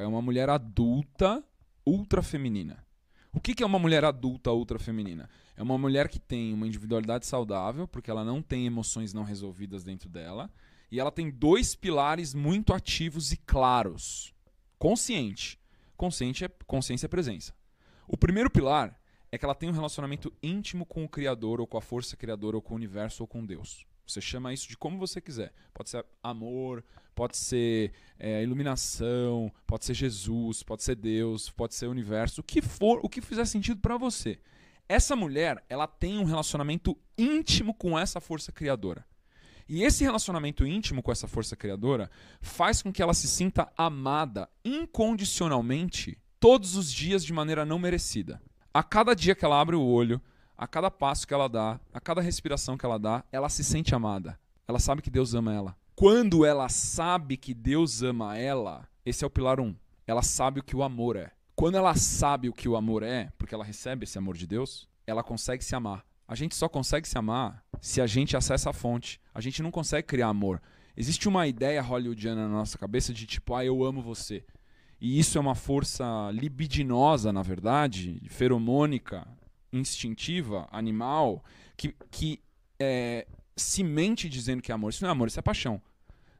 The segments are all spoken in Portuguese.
saca? É uma mulher adulta ultra feminina. O que, que é uma mulher adulta ultra feminina? É uma mulher que tem uma individualidade saudável, porque ela não tem emoções não resolvidas dentro dela, e ela tem dois pilares muito ativos e claros. Consciente. Consciente é consciência é presença. O primeiro pilar é que ela tem um relacionamento íntimo com o criador ou com a força criadora ou com o universo ou com Deus. Você chama isso de como você quiser. Pode ser amor, pode ser é, iluminação, pode ser Jesus, pode ser Deus, pode ser o universo, o que for, o que fizer sentido para você. Essa mulher, ela tem um relacionamento íntimo com essa força criadora. E esse relacionamento íntimo com essa força criadora faz com que ela se sinta amada incondicionalmente todos os dias de maneira não merecida. A cada dia que ela abre o olho, a cada passo que ela dá, a cada respiração que ela dá, ela se sente amada. Ela sabe que Deus ama ela. Quando ela sabe que Deus ama ela, esse é o pilar 1. Um. Ela sabe o que o amor é. Quando ela sabe o que o amor é, porque ela recebe esse amor de Deus, ela consegue se amar. A gente só consegue se amar se a gente acessa a fonte. A gente não consegue criar amor. Existe uma ideia hollywoodiana na nossa cabeça de tipo, ah, eu amo você. E isso é uma força libidinosa, na verdade, feromônica, instintiva, animal, que, que é, se mente dizendo que é amor. Isso não é amor, isso é paixão.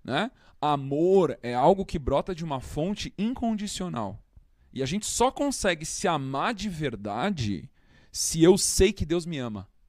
Né? Amor é algo que brota de uma fonte incondicional. E a gente só consegue se amar de verdade se eu sei que Deus me ama.